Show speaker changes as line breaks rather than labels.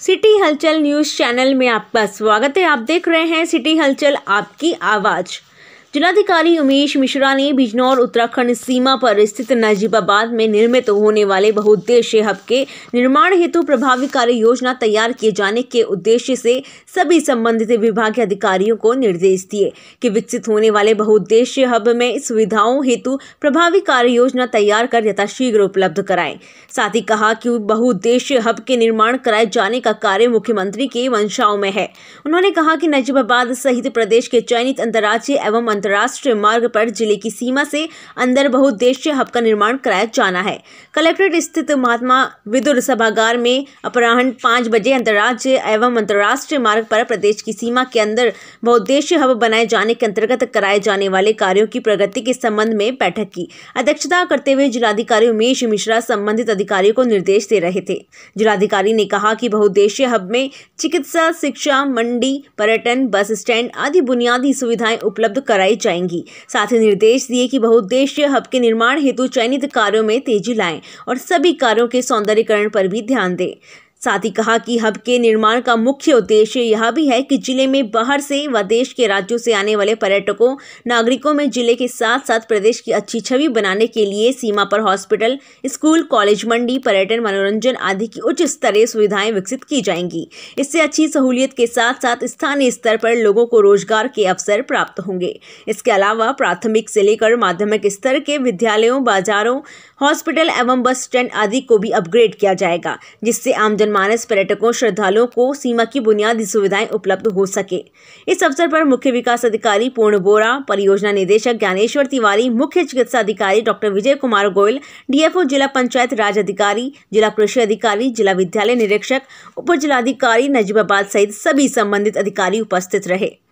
city हलचल news channel में आपका स्वागत है आप देख रहे हैं सिटी हलचल आपकी आवाज़ जिलाधिकारी उमेश मिश्रा ने बिजनौर उत्तराखंड सीमा पर स्थित नजीबाबाद में निर्मित होने वाले बहुउद्देश्य हब के निर्माण हेतु प्रभावी कार्य योजना तैयार किए जाने के उद्देश्य से सभी संबंधित विभागीय अधिकारियों को निर्देश दिए कि विकसित होने वाले बहुउद्देश्य हब में सुविधाओं हेतु प्रभावी कार्य योजना तैयार कर यथाशीघ्र उपलब्ध कराए साथ ही कहा कि बहुउद्देश्य हब के निर्माण कराए जाने का कार्य मुख्यमंत्री के वंशाओं में है उन्होंने कहा कि नजीबाबाद सहित प्रदेश के चयनित अंतर्राज्यीय एवं अंतर अंतर्राष्ट्रीय मार्ग पर जिले की सीमा से अंदर बहुद्देश्य हब का निर्माण कराया जाना है कलेक्ट्रेट स्थित महात्मा विदुर सभागार में अपराहन पाँच बजे अंतर्राज्य एवं अंतर्राष्ट्रीय मार्ग पर प्रदेश की सीमा के अंदर बहुद्देश्य हब बनाए जाने के अंतर्गत कराए जाने वाले कार्यों की प्रगति के संबंध में बैठक की अध्यक्षता करते हुए जिलाधिकारी उमेश मिश्रा संबंधित अधिकारियों को निर्देश दे रहे थे जिलाधिकारी ने कहा कि बहुउद्देशीय हब में चिकित्सा शिक्षा मंडी पर्यटन बस स्टैंड आदि बुनियादी सुविधाएं उपलब्ध कराई लगाई जाएंगी साथ ही निर्देश दिए कि बहुद्देश्य हब के निर्माण हेतु चयनित कार्यों में तेजी लाएं और सभी कार्यों के सौंदर्यीकरण पर भी ध्यान दें साथ ही कहा कि हब के निर्माण का मुख्य उद्देश्य यह भी है कि जिले में बाहर से व देश के राज्यों से आने वाले पर्यटकों नागरिकों में जिले के साथ साथ प्रदेश की अच्छी छवि बनाने के लिए सीमा पर हॉस्पिटल स्कूल कॉलेज मंडी पर्यटन मनोरंजन आदि की उच्च स्तरीय सुविधाएं विकसित की जाएंगी इससे अच्छी सहूलियत के साथ साथ स्थानीय स्तर पर लोगों को रोजगार के अवसर प्राप्त होंगे इसके अलावा प्राथमिक से लेकर माध्यमिक स्तर के विद्यालयों बाजारों हॉस्पिटल एवं बस स्टैंड आदि को भी अपग्रेड किया जाएगा जिससे आमजन जनमानस पर्यटकों श्रद्धालुओं को सीमा की बुनियादी सुविधाएं उपलब्ध हो सके इस अवसर पर मुख्य विकास अधिकारी पूर्ण बोरा परियोजना निदेशक ज्ञानेश्वर तिवारी मुख्य चिकित्सा अधिकारी डॉक्टर विजय कुमार गोयल डीएफओ जिला पंचायत राज अधिकारी जिला कृषि अधिकारी जिला विद्यालय निरीक्षक उप जिलाधिकारी नजीबाबाद सहित सभी संबंधित अधिकारी उपस्थित रहे